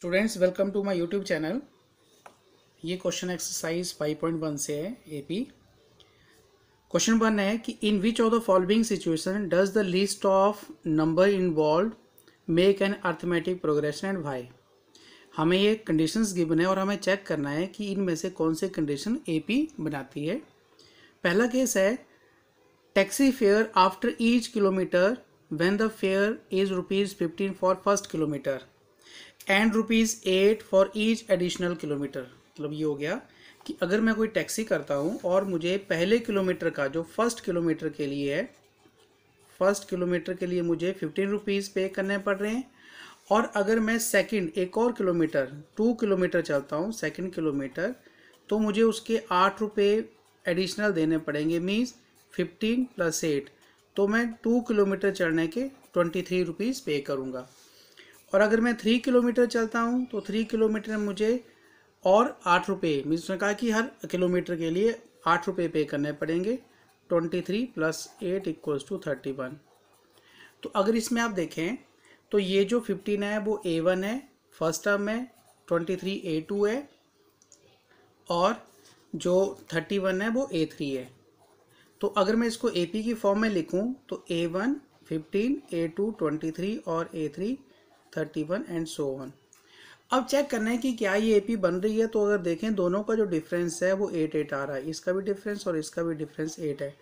students welcome to my YouTube channel ये question exercise 5.1 से है एपी क्वेश्चन वन है कि in which of the following situation does the list of number involve make an arithmetic progression and why हमें ये conditions given है और हमें चेक करना है कि इनमें से कौन से कंडीशन एपी बनाती है पहला केस है taxi fare after each kilometre when the fare is rupees fifteen for first kilometre and rupees eight for each additional kilometre मतलब ये हो गया कि अगर मैं कोई टैक्सी करता हूँ और मुझे पहले किलोमीटर का जो फर्स्ट किलोमीटर के लिए है फर्स्ट किलोमीटर के लिए मुझे फिफ्टीन रुपीज़ पे करने पड़ रहे हैं और अगर मैं सेकंड एक और किलोमीटर टू किलोमीटर चलता हूँ सेकंड किलोमीटर तो मुझे उसके आठ रुपये एडिशनल देने पड़ेंगे मीन्स फिफ्टीन प्लस एट तो मैं टू किलोमीटर चढ़ने के ट्वेंटी थ्री रुपीज़ पे करूँगा और अगर मैं थ्री किलोमीटर चलता हूँ तो थ्री किलोमीटर में मुझे और आठ रुपये मीन्स उसने कहा कि हर किलोमीटर के लिए आठ रुपये पे करने पड़ेंगे twenty three plus eight equals to thirty one तो अगर इसमें आप देखें तो ये जो फिफ्टीन है वो ए वन है फर्स्ट टर्म है ट्वेंटी थ्री ए टू है और जो थर्टी वन है वो ए थ्री है तो अगर मैं इसको ए पी की फॉर्म में लिखूँ तो a one fifteen a two twenty three और a three thirty one and so on अब चेक करना है कि क्या ये ए पी बन रही है तो अगर देखें दोनों का जो डिफरेंस है वो एट एट आ रहा है इसका भी डिफरेंस और इसका भी डिफरेंस एट है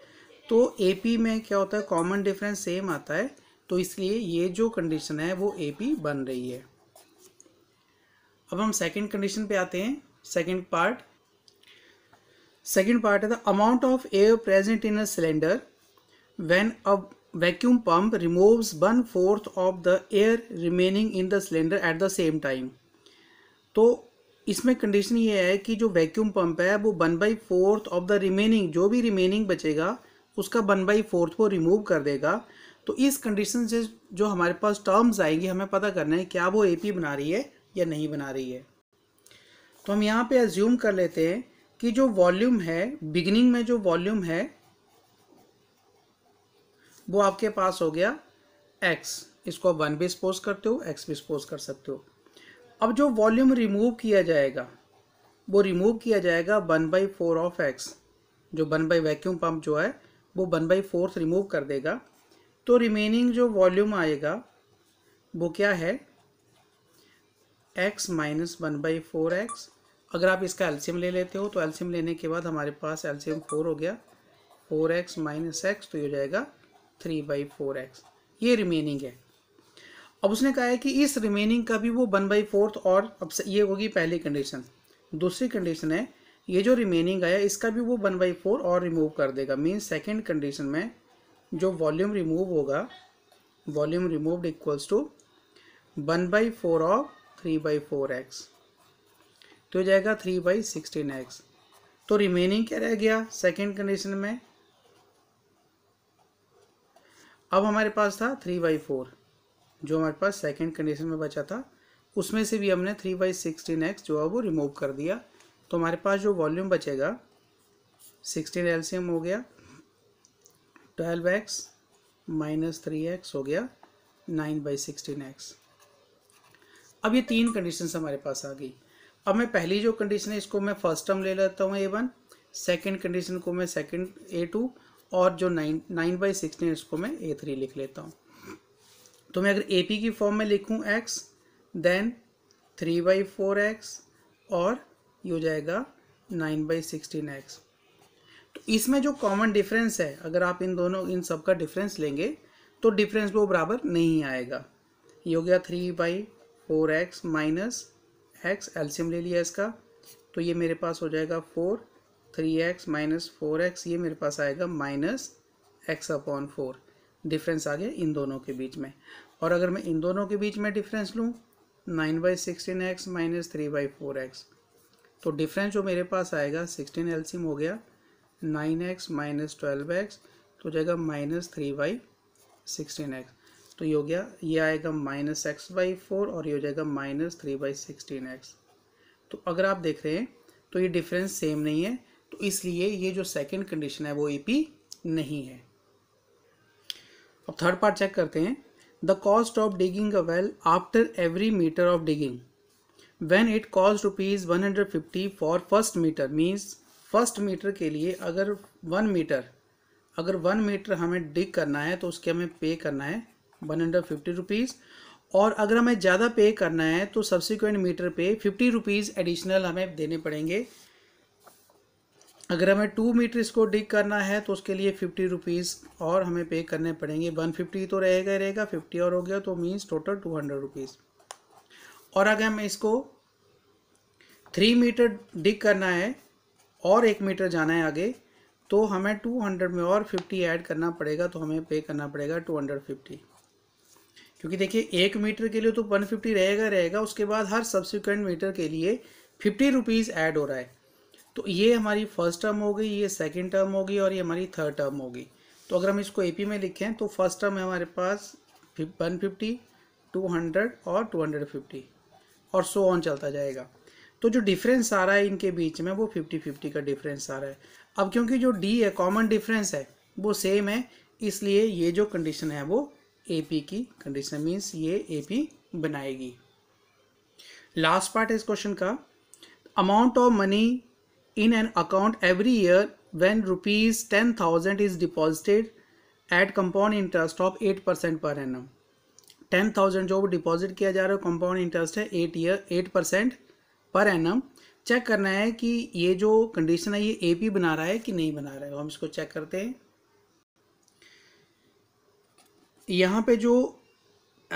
तो ए पी में क्या होता है कॉमन डिफरेंस सेम आता है तो इसलिए ये जो कंडीशन है वो ए पी बन रही है अब हम सेकेंड कंडीशन पे आते हैं सेकेंड पार्ट सेकेंड पार्ट है the amount of air present in a cylinder when a vacuum pump removes one fourth of the air remaining in the cylinder at the same time तो इसमें condition ये है कि जो vacuum pump है वो one by fourth of the remaining जो भी रिमेनिंग बचेगा उसका वन बाई फोर्थ को रिमूव कर देगा तो इस कंडीशन से जो हमारे पास टर्म्स आएंगी हमें पता करना है क्या वो ए पी बना रही है या नहीं बना रही है तो हम यहाँ पर एज्यूम कर लेते हैं कि जो वॉल्यूम है बिगिनिंग में जो वॉल्यूम है वो आपके पास हो गया एक्स इसको आप वन भी स्पोज करते हो एक्स भी स्पोज कर सकते हो अब जो वॉल्यूम रिमूव किया जाएगा वो रिमूव किया जाएगा one by four of X जो वन बाई वैक्यूम पम्प जो है वो वन बाई फोर्थ रिमूव कर देगा तो रिमेनिंग जो वॉल्यूम आएगा वो क्या है X minus one by four X अगर आप इसका एल्शियम ले लेते हो तो एल्शियम लेने के बाद हमारे पास एल्शियम फोर हो गया फोर एक्स माइनस एक्स तो ये हो जाएगा थ्री बाई फोर एक्स ये रिमेनिंग है अब उसने कहा है कि इस रिमेनिंग का भी वो वन बाई फोर्थ और अब ये होगी पहली कंडीशन दूसरी कंडीशन है ये जो रिमेनिंग आया इसका भी वो वन बाई फोर और रिमूव कर देगा मीन सेकेंड कंडीशन में जो वॉल्यूम रिमूव होगा volume removed equals to one by four of three by four X तो जाएगा थ्री बाई सिक्सटीन एक्स तो रिमेनिंग क्या रह गया सेकेंड कंडीशन में अब हमारे पास था थ्री बाई फोर जो हमारे पास सेकेंड कंडीशन में बचा था उसमें से भी हमने थ्री बाई सिक्सटीन एक्स जो है वो रिमूव कर दिया तो हमारे पास जो वॉल्यूम बचेगा सिक्सटीन एल्सीम हो गया twelve X minus three X हो गया नाइन बाई सिक्सटीन एक्स अब ये तीन कंडीशन हमारे पास आ गई अब मैं पहली जो कंडीशन है इसको मैं फर्स्ट टर्म ले लेता हूँ ए वन सेकेंड कंडीशन को मैं सेकेंड ए टू और जो नाइन नाइन बाई सिक्सटीन इसको मैं ए थ्री लिख लेता हूँ तो मैं अगर ए पी की फॉर्म में लिखूँ X then three by four X और ये हो जाएगा नाइन बाई सिक्सटीन एक्स तो इसमें जो कॉमन डिफरेंस है अगर आप इन दोनों इन सब का डिफरेंस लेंगे तो डिफरेंस वो बराबर नहीं आएगा ये हो गया three by four X minus X LCM ले लिया इसका तो ये मेरे पास हो जाएगा four three X minus four X ये मेरे पास आएगा minus X upon four difference आ गया इन दोनों के बीच में और अगर मैं इन दोनों के बीच में डिफरेंस लूँ nine by sixteen X minus three by four X तो डिफरेंस जो मेरे पास आएगा सिक्सटीन एल्सियम हो गया nine X minus twelve X तो जाएगा minus three by sixteen X तो ये हो गया ये आएगा माइनस एक्स बाई फोर और ये हो जाएगा minus three by sixteen X तो अगर आप देख रहे हैं तो ये डिफरेंस सेम नहीं है तो इसलिए ये जो सेकेंड कंडीशन है वो ए नहीं है अब थर्ड पार्ट चेक करते हैं the cost of digging a well after every metre of digging when it cost rupees one hundred fifty for first metre means first metre के लिए अगर वन मीटर अगर वन मीटर हमें dig करना है तो उसके हमें पे करना है वन हंड्रेड फिफ्टी रुपीज़ और अगर हमें ज़्यादा पे करना है तो सब्सिक्वेंट मीटर पे फिफ्टी रुपीज़ एडिशनल हमें देने पड़ेंगे अगर हमें टू मीटर इसको डिग करना है तो उसके लिए फिफ्टी रुपीज़ और हमें पे करने पड़ेंगे वन फिफ्टी तो रहेगा ही रहेगा फिफ्टी और हो गया तो means total two hundred rupees और अगर हमें इसको थ्री मीटर डिग करना है और एक मीटर जाना है आगे तो हमें टू हंड्रेड में और फिफ्टी ऐड करना पड़ेगा तो हमें पे करना पड़ेगा टू हंड्रेड फिफ्टी क्योंकि देखिए एक मीटर के लिए तो वन फिफ्टी रहेगा रहेगा उसके बाद हर सब्सिक्वेंट मीटर के लिए फिफ्टी रुपीज़ ऐड हो रहा है तो ये हमारी फर्स्ट टर्म होगी ये सेकेंड टर्म होगी और ये हमारी थर्ड टर्म होगी तो अगर हम इसको ए में लिखें तो फर्स्ट टर्म है हमारे पास वन फिफ्टी टू हंड्रेड और टू हंड्रेड फिफ्टी और सो ऑन चलता जाएगा तो जो डिफरेंस आ रहा है इनके बीच में वो फिफ्टी फिफ्टी का डिफरेंस आ रहा है अब क्योंकि जो डी है कॉमन डिफरेंस है वो सेम है इसलिए ये जो कंडीशन है वो ए पी की कंडीशन मीन्स ये ए पी बनाएगी लास्ट पार्ट है इस क्वेश्चन का amount of money in an account every year when rupees 10000 is deposited at compound interest of 8% per annum 10000 जो डिपॉजिट किया जा रहा है कंपाउंड इंटरेस्ट है 8 ईयर 8% पर एनम चेक करना है कि ये जो कंडीशन है ये एपी बना रहा है कि नहीं बना रहा है हम इसको चेक करते हैं यहाँ पे जो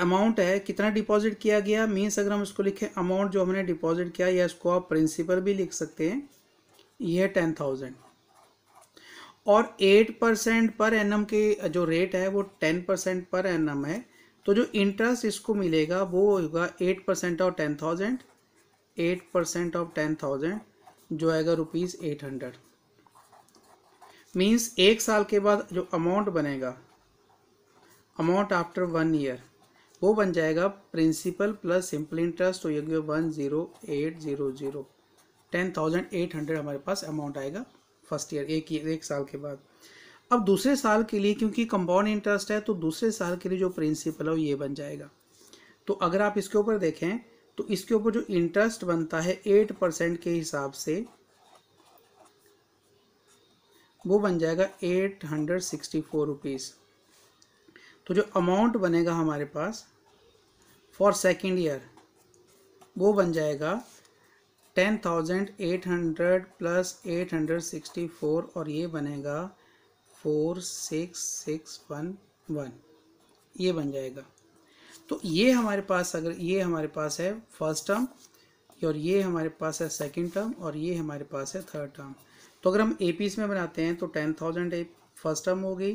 अमाउंट है कितना डिपॉजिट किया गया मीन्स अगर हम इसको लिखें अमाउंट जो हमने डिपॉजिट किया या इसको आप प्रिंसिपल भी लिख सकते हैं ये टेन थाउजेंड और एट परसेंट पर एन के जो रेट है वो टेन परसेंट पर एन है तो जो इंटरेस्ट इसको मिलेगा वो होगा eight percent of ten thousand eight percent of ten thousand जो आएगा रुपीज़ एट हंड्रेड मीन्स एक साल के बाद जो अमाउंट बनेगा अमाउंट आफ्टर वन ईयर वो बन जाएगा प्रिंसिपल प्लस सिंपल इंटरेस्ट तो ये one zero eight zero zero ten thousand eight hundred हमारे पास अमाउंट आएगा फर्स्ट ईयर एक ईयर एक साल के बाद अब दूसरे साल के लिए क्योंकि कंपाउंड इंटरेस्ट है तो दूसरे साल के लिए जो प्रिंसिपल है वो ये बन जाएगा तो अगर आप इसके ऊपर देखें तो इसके ऊपर जो इंटरेस्ट बनता है एट परसेंट के हिसाब से वो बन जाएगा eight hundred sixty four rupees तो जो अमाउंट बनेगा हमारे पास फॉर सेकेंड ईयर वो बन जाएगा ten thousand eight hundred plus eight hundred sixty four और ये बनेगा four six six one one ये बन जाएगा तो ये हमारे पास अगर ये हमारे पास है फर्स्ट टर्म और ये हमारे पास है सेकंड टर्म और ये हमारे पास है थर्ड टर्म तो अगर हम ए पीस में बनाते हैं तो ten thousand a first term होगी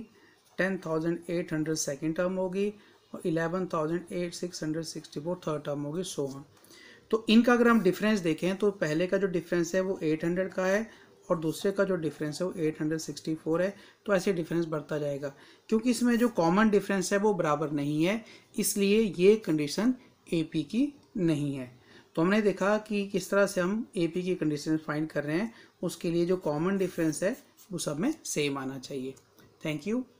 ten thousand eight hundred second term होगी और eleven thousand eight six hundred sixty four third term होगी सोहन तो इनका अगर हम डिफरेंस देखें तो पहले का जो डिफरेंस है वो 800 का है और दूसरे का जो डिफरेंस है वो 864 है तो ऐसे डिफरेंस बढ़ता जाएगा क्योंकि इसमें जो कॉमन डिफरेंस है वो बराबर नहीं है इसलिए ये कंडीशन ए की नहीं है तो हमने देखा कि किस तरह से हम ए की कंडीशन फाइंड कर रहे हैं उसके लिए जो कॉमन डिफरेंस है वो सब में सेम आना चाहिए थैंक यू